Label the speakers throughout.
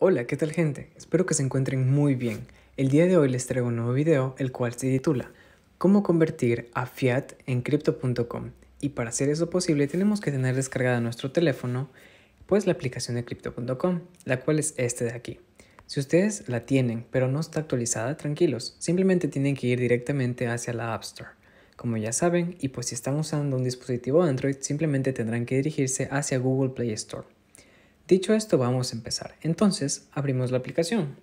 Speaker 1: Hola, ¿qué tal gente? Espero que se encuentren muy bien. El día de hoy les traigo un nuevo video, el cual se titula ¿Cómo convertir a fiat en crypto.com? Y para hacer eso posible tenemos que tener descargada nuestro teléfono, pues la aplicación de crypto.com, la cual es este de aquí. Si ustedes la tienen pero no está actualizada, tranquilos, simplemente tienen que ir directamente hacia la App Store. Como ya saben, y pues si están usando un dispositivo Android, simplemente tendrán que dirigirse hacia Google Play Store. Dicho esto, vamos a empezar. Entonces, abrimos la aplicación.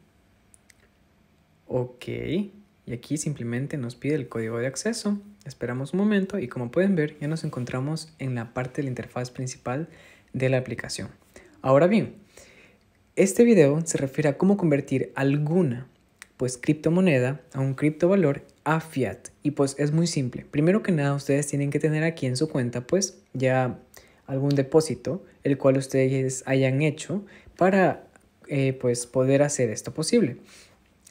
Speaker 1: Ok, y aquí simplemente nos pide el código de acceso. Esperamos un momento y como pueden ver, ya nos encontramos en la parte de la interfaz principal de la aplicación. Ahora bien, este video se refiere a cómo convertir alguna pues criptomoneda a un criptovalor a fiat y pues es muy simple. Primero que nada, ustedes tienen que tener aquí en su cuenta pues ya algún depósito, el cual ustedes hayan hecho para eh, pues poder hacer esto posible.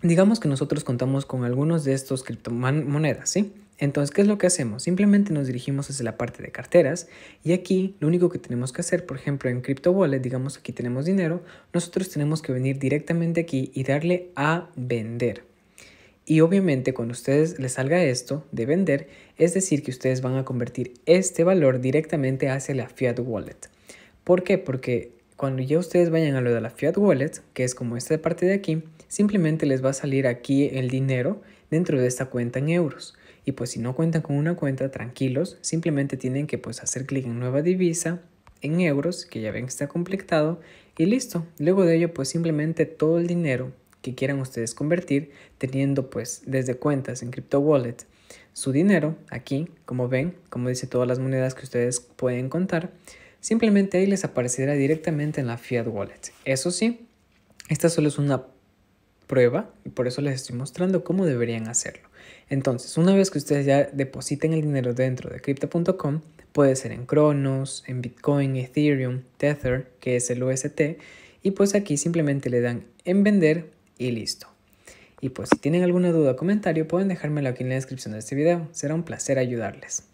Speaker 1: Digamos que nosotros contamos con algunos de estos criptomonedas, ¿sí? Entonces, ¿qué es lo que hacemos? Simplemente nos dirigimos hacia la parte de carteras y aquí lo único que tenemos que hacer, por ejemplo, en Crypto Wallet, digamos aquí tenemos dinero, nosotros tenemos que venir directamente aquí y darle a vender. Y obviamente cuando a ustedes les salga esto de vender, es decir, que ustedes van a convertir este valor directamente hacia la Fiat Wallet. ¿Por qué? Porque cuando ya ustedes vayan a lo de la Fiat Wallet, que es como esta parte de aquí, simplemente les va a salir aquí el dinero dentro de esta cuenta en euros. Y pues si no cuentan con una cuenta, tranquilos, simplemente tienen que pues hacer clic en nueva divisa, en euros, que ya ven que está completado, y listo. Luego de ello, pues simplemente todo el dinero que quieran ustedes convertir teniendo pues desde cuentas en crypto wallet su dinero aquí como ven como dice todas las monedas que ustedes pueden contar simplemente ahí les aparecerá directamente en la fiat wallet eso sí esta solo es una prueba y por eso les estoy mostrando cómo deberían hacerlo entonces una vez que ustedes ya depositen el dinero dentro de crypto.com puede ser en Kronos, en Bitcoin, Ethereum, Tether, que es el UST, y pues aquí simplemente le dan en vender y listo. Y pues si tienen alguna duda o comentario pueden dejármelo aquí en la descripción de este video, será un placer ayudarles.